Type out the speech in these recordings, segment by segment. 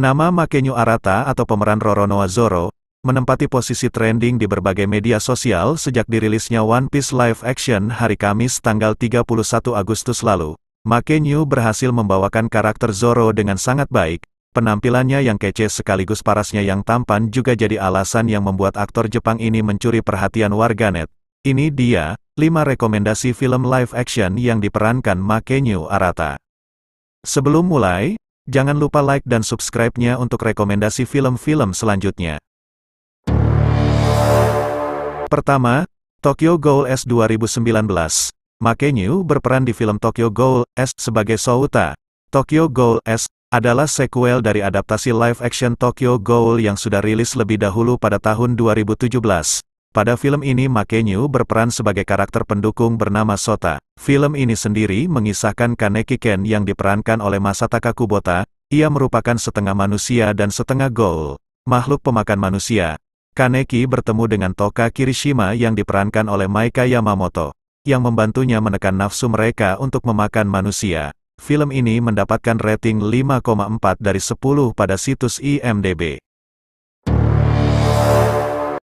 Nama Makenyu Arata atau pemeran Roronoa Zoro, menempati posisi trending di berbagai media sosial sejak dirilisnya One Piece live action hari Kamis tanggal 31 Agustus lalu. Makenyu berhasil membawakan karakter Zoro dengan sangat baik, penampilannya yang kece sekaligus parasnya yang tampan juga jadi alasan yang membuat aktor Jepang ini mencuri perhatian warganet. Ini dia, 5 rekomendasi film live action yang diperankan Makenyu Arata. Sebelum mulai, Jangan lupa like dan subscribe-nya untuk rekomendasi film-film selanjutnya. Pertama, Tokyo Ghoul S 2019. Makenyu berperan di film Tokyo Ghoul S sebagai Souta. Tokyo Ghoul S adalah sequel dari adaptasi live action Tokyo Ghoul yang sudah rilis lebih dahulu pada tahun 2017. Pada film ini Makenyu berperan sebagai karakter pendukung bernama Sota. Film ini sendiri mengisahkan Kaneki Ken yang diperankan oleh Masataka Kubota, ia merupakan setengah manusia dan setengah goal. makhluk pemakan manusia. Kaneki bertemu dengan Toka Kirishima yang diperankan oleh Maika Yamamoto, yang membantunya menekan nafsu mereka untuk memakan manusia. Film ini mendapatkan rating 5,4 dari 10 pada situs IMDb.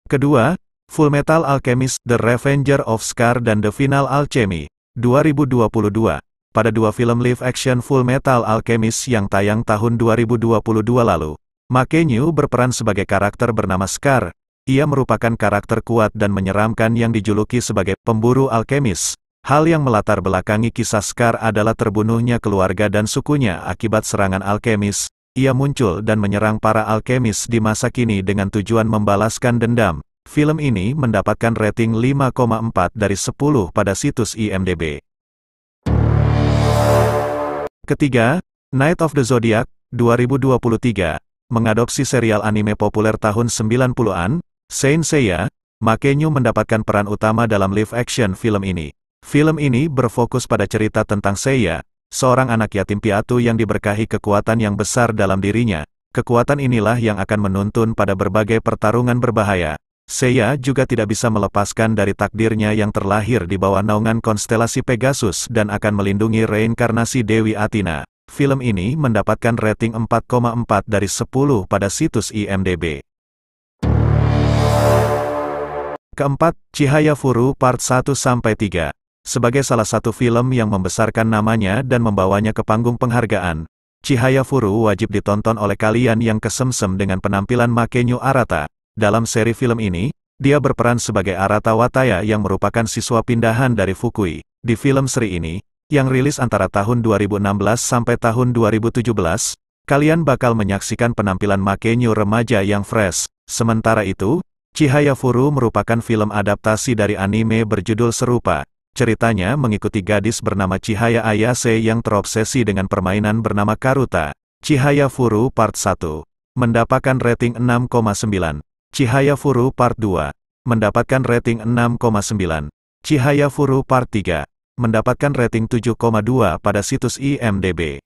Kedua, Full Metal Alchemist, The Revenger of Scar dan The Final Alchemy, 2022. Pada dua film live action Full Metal Alchemist yang tayang tahun 2022 lalu, Makenyu berperan sebagai karakter bernama Scar. Ia merupakan karakter kuat dan menyeramkan yang dijuluki sebagai pemburu alchemist. Hal yang melatar belakangi kisah Scar adalah terbunuhnya keluarga dan sukunya akibat serangan alchemist. Ia muncul dan menyerang para alchemist di masa kini dengan tujuan membalaskan dendam. Film ini mendapatkan rating 5,4 dari 10 pada situs IMDb. Ketiga, Night of the Zodiac, 2023, mengadopsi serial anime populer tahun 90-an, Saint Seiya, Makenyu mendapatkan peran utama dalam live action film ini. Film ini berfokus pada cerita tentang Seiya, seorang anak yatim piatu yang diberkahi kekuatan yang besar dalam dirinya. Kekuatan inilah yang akan menuntun pada berbagai pertarungan berbahaya, Seiya juga tidak bisa melepaskan dari takdirnya yang terlahir di bawah naungan konstelasi Pegasus dan akan melindungi reinkarnasi Dewi Athena. Film ini mendapatkan rating 4,4 dari 10 pada situs IMDb. Keempat, Cihaya Furu Part 1-3. sampai Sebagai salah satu film yang membesarkan namanya dan membawanya ke panggung penghargaan, Cihaya Furu wajib ditonton oleh kalian yang kesemsem dengan penampilan Makenyu Arata, dalam seri film ini, dia berperan sebagai Arata Wataya yang merupakan siswa pindahan dari Fukui. Di film seri ini, yang rilis antara tahun 2016 sampai tahun 2017, kalian bakal menyaksikan penampilan Makenyu remaja yang fresh. Sementara itu, Chihaya Furu merupakan film adaptasi dari anime berjudul serupa. Ceritanya mengikuti gadis bernama Chihaya Ayase yang terobsesi dengan permainan bernama Karuta. Chihaya Furu Part 1 mendapatkan rating 6,9 Cihaya Furu Part 2 mendapatkan rating 6,9. Cihaya Furu Part 3 mendapatkan rating 7,2 pada situs IMDb.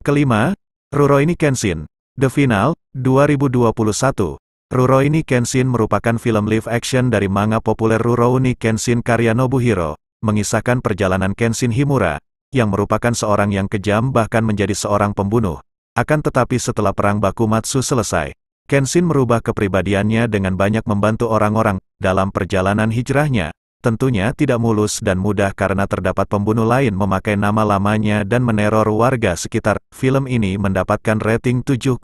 Kelima, Rurouni Kenshin, The Final, 2021. Rurouni Kenshin merupakan film live action dari manga populer Rurouni Kenshin karya Nobuhiro, mengisahkan perjalanan Kenshin Himura, yang merupakan seorang yang kejam bahkan menjadi seorang pembunuh, akan tetapi setelah perang baku Bakumatsu selesai, Kenshin merubah kepribadiannya dengan banyak membantu orang-orang dalam perjalanan hijrahnya. Tentunya tidak mulus dan mudah karena terdapat pembunuh lain memakai nama lamanya dan meneror warga sekitar. Film ini mendapatkan rating 7,2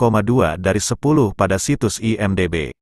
dari 10 pada situs IMDb.